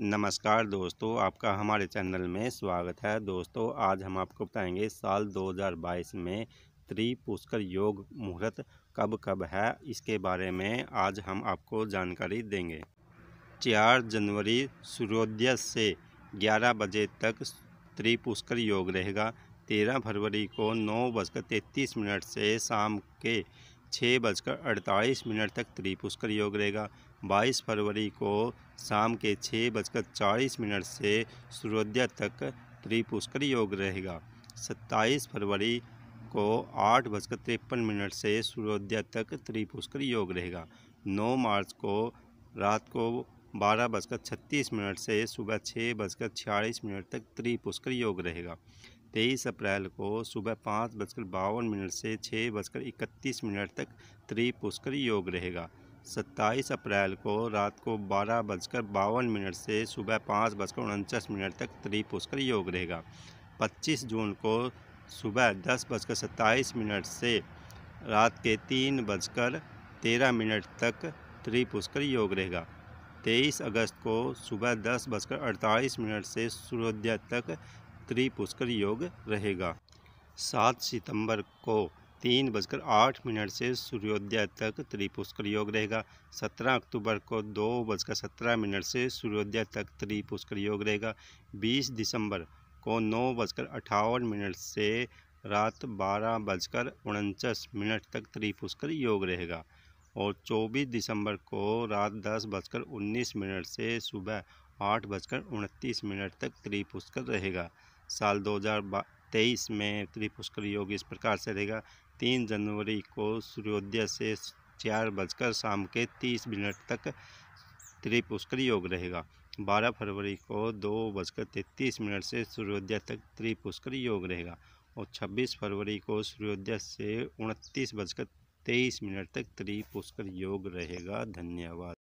नमस्कार दोस्तों आपका हमारे चैनल में स्वागत है दोस्तों आज हम आपको बताएंगे साल 2022 में त्रिपुष्कर योग मुहूर्त कब कब है इसके बारे में आज हम आपको जानकारी देंगे चार जनवरी सूर्योदय से 11 बजे तक त्रिपुष्कर योग रहेगा 13 फरवरी को नौ बजकर तैंतीस मिनट से शाम के छः बजकर अड़तालीस मिनट तक त्रिपुष्कर योग रहेगा 22 फरवरी को शाम के छः बजकर चालीस मिनट से सूर्योदय तक त्रिपुष्कर योग रहेगा 27 फरवरी को आठ बजकर तिरपन मिनट से सूर्योदय तक त्रिपुष्कर योग रहेगा 9 मार्च को रात को बारह बजकर छत्तीस मिनट से सुबह छः बजकर छियालीस मिनट तक त्रिपुष्कर योग रहेगा तेईस अप्रैल को सुबह पाँच बजकर बावन मिनट से छः बजकर इकतीस मिनट तक त्रिपुष्कर योग रहेगा सत्ताईस अप्रैल को रात को बारह बजकर बावन मिनट से सुबह पाँच बजकर उनचास मिनट तक त्रिपुष्कर योग रहेगा पच्चीस जून को सुबह दस बजकर सत्ताईस मिनट से रात के तीन बजकर तेरह मिनट तक त्रिपुष्कर योग रहेगा तेईस अगस्त को सुबह दस बजकर अड़तालीस मिनट से सूर्योदय तक त्रिपुष्कर योग रहेगा सात सितंबर को तीन बजकर आठ मिनट से सूर्योदय तक त्रिपुष्कर योग रहेगा सत्रह अक्टूबर को दो बजकर सत्रह मिनट से सूर्योदय तक त्रिपुष्कर योग रहेगा बीस दिसंबर को नौ बजकर अठावन मिनट से रात बारह बजकर उनचास मिनट तक त्रिपुष्कर योग रहेगा और चौबीस दिसंबर को रात दस बजकर उन्नीस मिनट से सुबह आठ बजकर उनतीस मिनट तक त्रिपुष्कर रहेगा साल 2023 में त्रिपुष्कर योग इस प्रकार से रहेगा तीन जनवरी को सूर्योदय से चार बजकर शाम के तीस मिनट तक त्रिपुष्कर योग रहेगा बारह फरवरी को दो बजकर तैतीस मिनट से सूर्योदय तक त्रिपुष्कर योग रहेगा और छब्बीस फरवरी को सूर्योदय से उनतीस बजकर तेईस मिनट तक त्रिपुष्कर योग रहेगा धन्यवाद